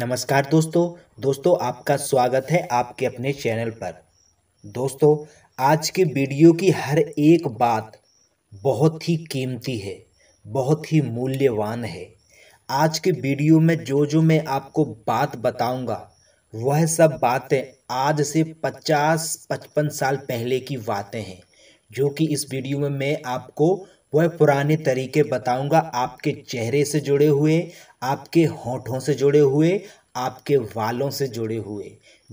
नमस्कार दोस्तों दोस्तों आपका स्वागत है आपके अपने चैनल पर दोस्तों आज के वीडियो की हर एक बात बहुत ही कीमती है बहुत ही मूल्यवान है आज के वीडियो में जो जो मैं आपको बात बताऊंगा वह सब बातें आज से पचास पचपन साल पहले की बातें हैं जो कि इस वीडियो में मैं आपको वह पुराने तरीके बताऊंगा आपके चेहरे से जुड़े हुए आपके होठों से जुड़े हुए आपके वालों से जुड़े हुए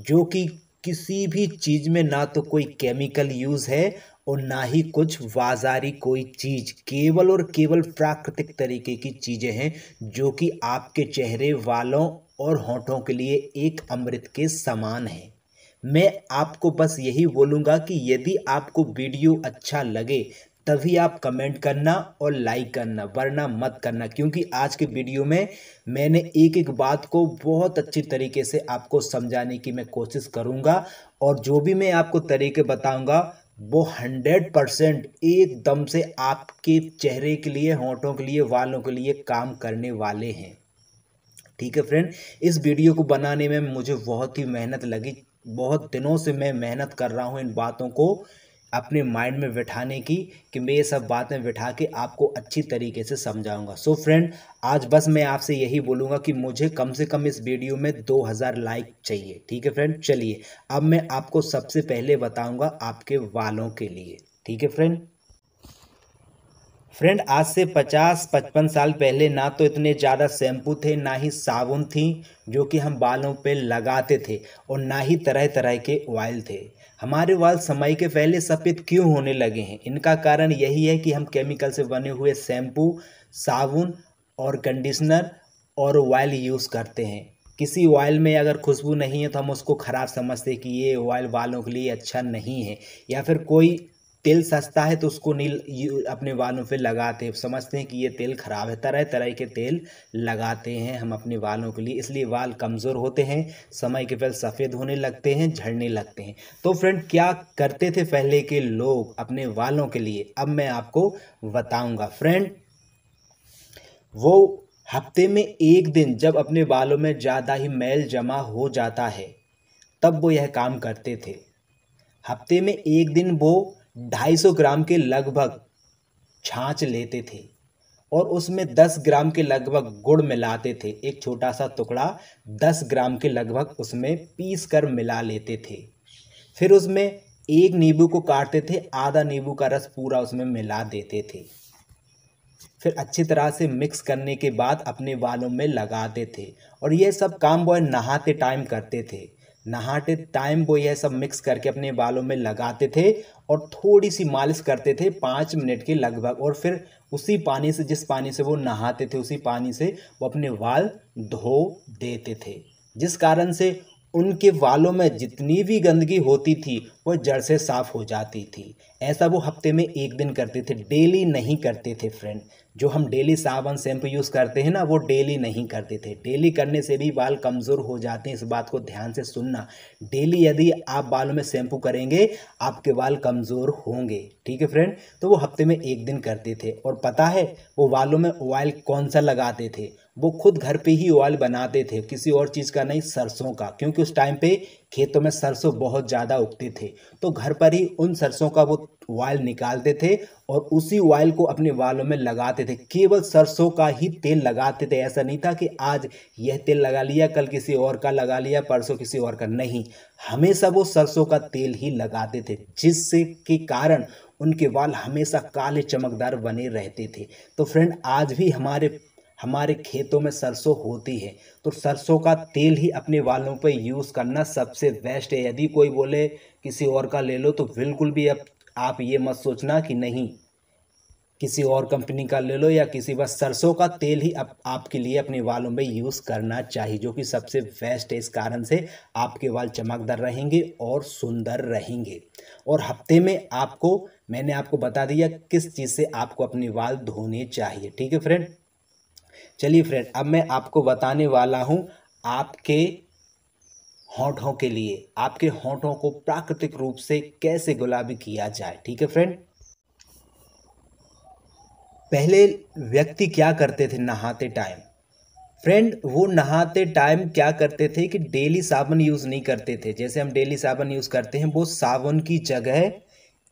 जो कि किसी भी चीज़ में ना तो कोई केमिकल यूज़ है और ना ही कुछ बाजारी कोई चीज़ केवल और केवल प्राकृतिक तरीके की चीज़ें हैं जो कि आपके चेहरे वालों और होठों के लिए एक अमृत के समान है मैं आपको बस यही बोलूँगा कि यदि आपको वीडियो अच्छा लगे तभी आप कमेंट करना और लाइक करना वरना मत करना क्योंकि आज के वीडियो में मैंने एक एक बात को बहुत अच्छी तरीके से आपको समझाने की मैं कोशिश करूँगा और जो भी मैं आपको तरीके बताऊँगा वो हंड्रेड परसेंट एकदम से आपके चेहरे के लिए होंठों के लिए वालों के लिए काम करने वाले हैं ठीक है फ्रेंड इस वीडियो को बनाने में मुझे बहुत ही मेहनत लगी बहुत दिनों से मैं मेहनत कर रहा हूँ इन बातों को अपने माइंड में बिठाने की कि मैं ये सब बातें बिठा के आपको अच्छी तरीके से समझाऊंगा सो फ्रेंड आज बस मैं आपसे यही बोलूँगा कि मुझे कम से कम इस वीडियो में 2000 लाइक चाहिए ठीक है फ्रेंड चलिए अब मैं आपको सबसे पहले बताऊँगा आपके वालों के लिए ठीक है फ्रेंड फ्रेंड आज से 50-55 साल पहले ना तो इतने ज़्यादा शैम्पू थे ना ही साबुन थी जो कि हम बालों पे लगाते थे और ना ही तरह तरह के ऑयल थे हमारे वाल समय के पहले सफ़ेद क्यों होने लगे हैं इनका कारण यही है कि हम केमिकल से बने हुए शैम्पू साबुन और कंडीशनर और ऑयल यूज़ करते हैं किसी ऑयल में अगर खुशबू नहीं है तो हम उसको ख़राब समझते हैं कि ये ऑयल वालों के लिए अच्छा नहीं है या फिर कोई तेल सस्ता है तो उसको नील अपने बालों पे लगाते हैं समझते हैं कि ये तेल ख़राब है तरह तरह के तेल लगाते हैं हम अपने बालों के लिए इसलिए बाल कमज़ोर होते हैं समय के पहले सफ़ेद होने लगते हैं झड़ने लगते हैं तो फ्रेंड क्या करते थे पहले के लोग अपने बालों के लिए अब मैं आपको बताऊँगा फ्रेंड वो हफ्ते में एक दिन जब अपने बालों में ज़्यादा ही मैल जमा हो जाता है तब वो यह काम करते थे हफ्ते में एक दिन वो ढाई सौ ग्राम के लगभग छाछ लेते थे और उसमें दस ग्राम के लगभग गुड़ मिलाते थे एक छोटा सा टुकड़ा दस ग्राम के लगभग उसमें पीस कर मिला लेते थे फिर उसमें एक नींबू को काटते थे आधा नींबू का रस पूरा उसमें मिला देते थे फिर अच्छी तरह से मिक्स करने के बाद अपने बालों में लगाते थे और यह सब काम बॉय नहाते टाइम करते थे नहाते टाइम वो यह सब मिक्स करके अपने बालों में लगाते थे और थोड़ी सी मालिश करते थे पाँच मिनट के लगभग और फिर उसी पानी से जिस पानी से वो नहाते थे उसी पानी से वो अपने बाल धो देते थे जिस कारण से उनके बालों में जितनी भी गंदगी होती थी वो जड़ से साफ़ हो जाती थी ऐसा वो हफ्ते में एक दिन करते थे डेली नहीं करते थे फ्रेंड जो हम डेली साबन शैम्पू यूज़ करते हैं ना वो डेली नहीं करते थे डेली करने से भी बाल कमज़ोर हो जाते हैं इस बात को ध्यान से सुनना डेली यदि आप बालों में शैम्पू करेंगे आपके बाल कमज़ोर होंगे ठीक है फ्रेंड तो वो हफ्ते में एक दिन करते थे और पता है वो बालों में ऑयल कौन सा लगाते थे वो खुद घर पे ही ऑयल बनाते थे किसी और चीज़ का नहीं सरसों का क्योंकि उस टाइम पे खेतों में सरसों बहुत ज़्यादा उगते थे तो घर पर ही उन सरसों का वो ऑयल निकालते थे और उसी ऑयल को अपने वालों में लगाते थे केवल सरसों का ही तेल लगाते थे ऐसा नहीं था कि आज यह तेल लगा लिया कल किसी और का लगा लिया परसों किसी और का नहीं हमेशा वो सरसों का तेल ही लगाते थे जिससे के कारण उनके वाल हमेशा काले चमकदार बने रहते थे तो फ्रेंड आज भी हमारे हमारे खेतों में सरसों होती है तो सरसों का तेल ही अपने वालों पर यूज़ करना सबसे बेस्ट है यदि कोई बोले किसी और का ले लो तो बिल्कुल भी अब आप ये मत सोचना कि नहीं किसी और कंपनी का ले लो या किसी बस सरसों का तेल ही आप, आपके लिए अपने वालों में यूज़ करना चाहिए जो कि सबसे बेस्ट है इस कारण से आपके वाल चमकदार रहेंगे और सुंदर रहेंगे और हफ्ते में आपको मैंने आपको बता दिया किस चीज़ से आपको अपने वाल धोने चाहिए ठीक है फ्रेंड चलिए फ्रेंड अब मैं आपको बताने वाला हूँ आपके होठों के लिए आपके होठों को प्राकृतिक रूप से कैसे गुलाबी किया जाए ठीक है फ्रेंड पहले व्यक्ति क्या करते थे नहाते टाइम फ्रेंड वो नहाते टाइम क्या करते थे कि डेली साबुन यूज़ नहीं करते थे जैसे हम डेली साबुन यूज़ करते हैं वो साबुन की जगह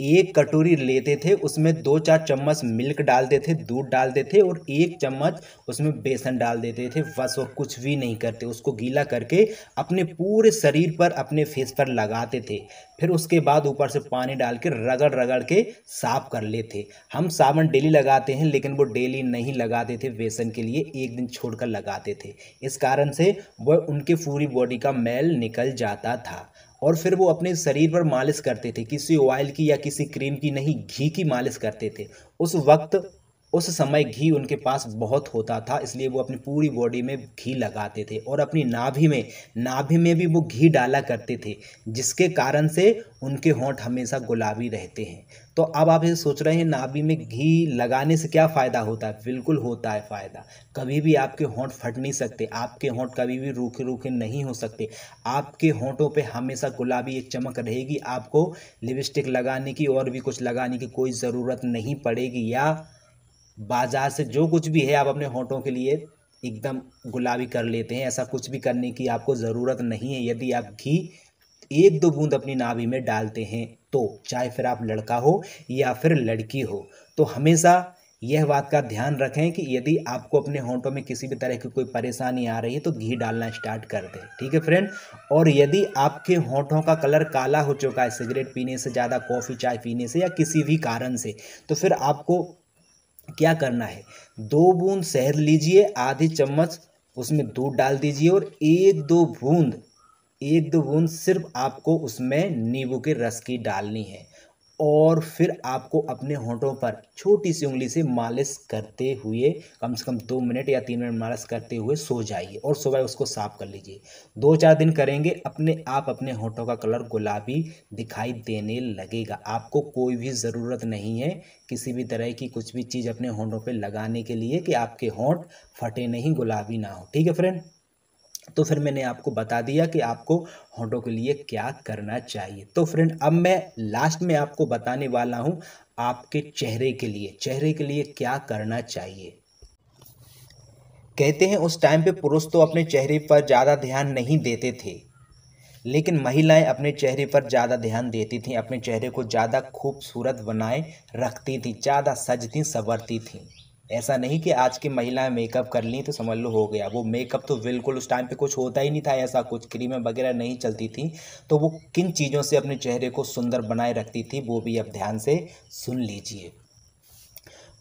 एक कटोरी लेते थे उसमें दो चार चम्मच मिल्क डालते थे दूध डालते थे और एक चम्मच उसमें बेसन डाल देते थे बस और कुछ भी नहीं करते उसको गीला करके अपने पूरे शरीर पर अपने फेस पर लगाते थे फिर उसके बाद ऊपर से पानी डाल के रगड़ रगड़ के साफ कर लेते हम साबन डेली लगाते हैं लेकिन वो डेली नहीं लगाते थे बेसन के लिए एक दिन छोड़कर लगाते थे इस कारण से वह उनके पूरी बॉडी का मैल निकल जाता था और फिर वो अपने शरीर पर मालिश करते थे किसी ऑयल की या किसी क्रीम की नहीं घी की मालिश करते थे उस वक्त उस समय घी उनके पास बहुत होता था इसलिए वो अपनी पूरी बॉडी में घी लगाते थे और अपनी नाभि में नाभि में भी वो घी डाला करते थे जिसके कारण से उनके होंठ हमेशा गुलाबी रहते हैं तो अब आप ये सोच रहे हैं नाभि में घी लगाने से क्या फ़ायदा होता है बिल्कुल होता है फ़ायदा कभी भी आपके होंठ फट नहीं सकते आपके होंठ कभी भी रूखे रूखे नहीं हो सकते आपके होंठों पे हमेशा गुलाबी एक चमक रहेगी आपको लिपस्टिक लगाने की और भी कुछ लगाने की कोई ज़रूरत नहीं पड़ेगी या बाजार से जो कुछ भी है आप अपने होंठों के लिए एकदम गुलाबी कर लेते हैं ऐसा कुछ भी करने की आपको ज़रूरत नहीं है यदि आप घी एक दो बूंद अपनी नाभि में डालते हैं तो चाहे फिर आप लड़का हो या फिर लड़की हो तो हमेशा यह बात का ध्यान रखें कि यदि आपको अपने होंठों में किसी भी तरह की कोई परेशानी आ रही है तो घी डालना स्टार्ट कर दें ठीक है फ्रेंड और यदि आपके होंठों का कलर काला हो चुका है सिगरेट पीने से ज़्यादा कॉफ़ी चाय पीने से या किसी भी कारण से तो फिर आपको क्या करना है दो बूंद शहद लीजिए आधी चम्मच उसमें दूध डाल दीजिए और एक दो बूंद एक दो बूंद सिर्फ आपको उसमें नींबू के रस की डालनी है और फिर आपको अपने होंठों पर छोटी सी उंगली से मालिश करते हुए कम से कम दो मिनट या तीन मिनट मालिश करते हुए सो जाइए और सुबह उसको साफ कर लीजिए दो चार दिन करेंगे अपने आप अपने होंठों का कलर गुलाबी दिखाई देने लगेगा आपको कोई भी ज़रूरत नहीं है किसी भी तरह की कुछ भी चीज़ अपने होंठों पर लगाने के लिए कि आपके होंठ फटे नहीं गुलाबी ना हो ठीक है फ्रेंड तो फिर मैंने आपको बता दिया कि आपको होंडो के लिए क्या करना चाहिए तो फ्रेंड अब मैं लास्ट में आपको बताने वाला हूँ आपके चेहरे के लिए चेहरे के लिए क्या करना चाहिए कहते हैं उस टाइम पे पुरुष तो अपने चेहरे पर ज़्यादा ध्यान नहीं देते थे लेकिन महिलाएं अपने चेहरे पर ज़्यादा ध्यान देती थीं अपने चेहरे को ज़्यादा खूबसूरत बनाए रखती थीं ज़्यादा सजती संवरती थीं ऐसा नहीं कि आज की महिलाएं मेकअप कर ली तो समझ लो हो गया वो मेकअप तो बिल्कुल उस टाइम पे कुछ होता ही नहीं था ऐसा कुछ क्रीमें वगैरह नहीं चलती थी तो वो किन चीज़ों से अपने चेहरे को सुंदर बनाए रखती थी वो भी आप ध्यान से सुन लीजिए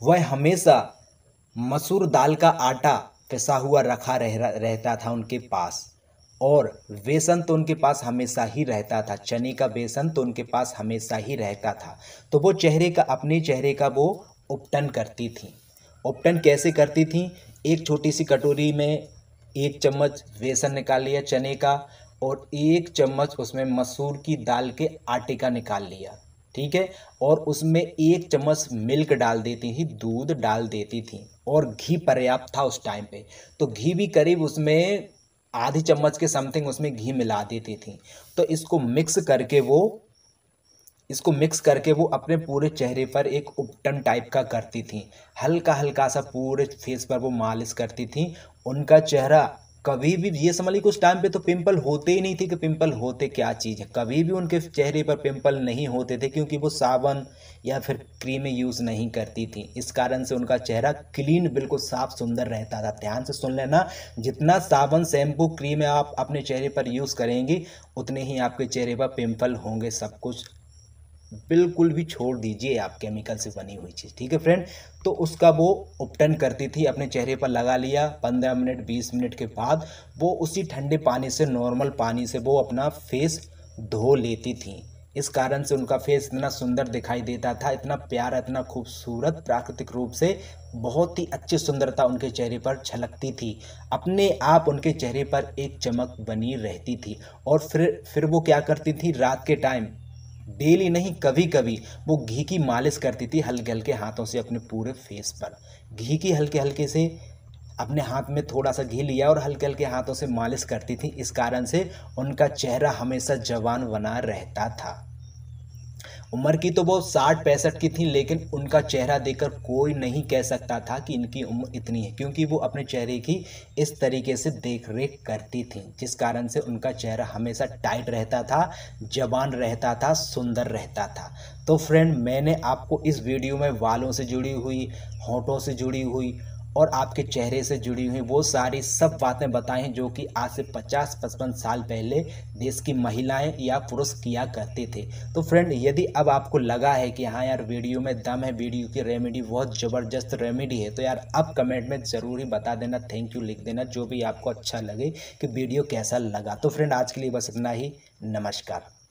वह हमेशा मसूर दाल का आटा पिसा हुआ रखा रह, रहता था उनके पास और बेसन तो उनके पास हमेशा ही रहता था चने का बेसन तो उनके पास हमेशा ही रहता था तो वो चेहरे का अपने चेहरे का वो उपटन करती थी ऑप्टन कैसे करती थी एक छोटी सी कटोरी में एक चम्मच बेसन निकाल लिया चने का और एक चम्मच उसमें मसूर की दाल के आटे का निकाल लिया ठीक है और उसमें एक चम्मच मिल्क डाल देती थी दूध डाल देती थी और घी पर्याप्त था उस टाइम पे तो घी भी करीब उसमें आधी चम्मच के समथिंग उसमें घी मिला देती थी तो इसको मिक्स करके वो इसको मिक्स करके वो अपने पूरे चेहरे पर एक उपटन टाइप का करती थी हल्का हल्का सा पूरे फेस पर वो मालिश करती थी उनका चेहरा कभी भी ये समझ लीजिए उस टाइम पे तो पिंपल होते ही नहीं थे कि पिंपल होते क्या चीज़ है कभी भी उनके चेहरे पर पिंपल नहीं होते थे क्योंकि वो साबन या फिर क्रीमें यूज़ नहीं करती थी इस कारण से उनका चेहरा क्लीन बिल्कुल साफ सुंदर रहता था ध्यान से सुन लेना जितना साबन शैम्पू क्रीम आप अपने चेहरे पर यूज़ करेंगी उतने ही आपके चेहरे पर पिम्पल होंगे सब कुछ बिल्कुल भी छोड़ दीजिए आप केमिकल से बनी हुई चीज़ ठीक है फ्रेंड तो उसका वो उपटन करती थी अपने चेहरे पर लगा लिया पंद्रह मिनट बीस मिनट के बाद वो उसी ठंडे पानी से नॉर्मल पानी से वो अपना फेस धो लेती थी इस कारण से उनका फेस इतना सुंदर दिखाई देता था इतना प्यारा इतना खूबसूरत प्राकृतिक रूप से बहुत ही अच्छी सुंदरता उनके चेहरे पर छलकती थी अपने आप उनके चेहरे पर एक चमक बनी रहती थी और फिर फिर वो क्या करती थी रात के टाइम डेली नहीं कभी कभी वो घी की मालिश करती थी हल्के हल्के हाथों से अपने पूरे फेस पर घी की हल्के हल्के से अपने हाथ में थोड़ा सा घी लिया और हल्के हल्के हाथों से मालिश करती थी इस कारण से उनका चेहरा हमेशा जवान बना रहता था उम्र की तो वो साठ पैंसठ की थी लेकिन उनका चेहरा देखकर कोई नहीं कह सकता था कि इनकी उम्र इतनी है क्योंकि वो अपने चेहरे की इस तरीके से देख रेख करती थी जिस कारण से उनका चेहरा हमेशा टाइट रहता था जवान रहता था सुंदर रहता था तो फ्रेंड मैंने आपको इस वीडियो में वालों से जुड़ी हुई होठों से जुड़ी हुई और आपके चेहरे से जुड़ी हुई वो सारी सब बातें बताएं जो कि आज से 50 पचपन साल पहले देश की महिलाएं या पुरुष किया करते थे तो फ्रेंड यदि अब आपको लगा है कि हाँ यार वीडियो में दम है वीडियो की रेमेडी बहुत ज़बरदस्त रेमेडी है तो यार अब कमेंट में ज़रूर ही बता देना थैंक यू लिख देना जो भी आपको अच्छा लगे कि वीडियो कैसा लगा तो फ्रेंड आज के लिए बस इतना ही नमस्कार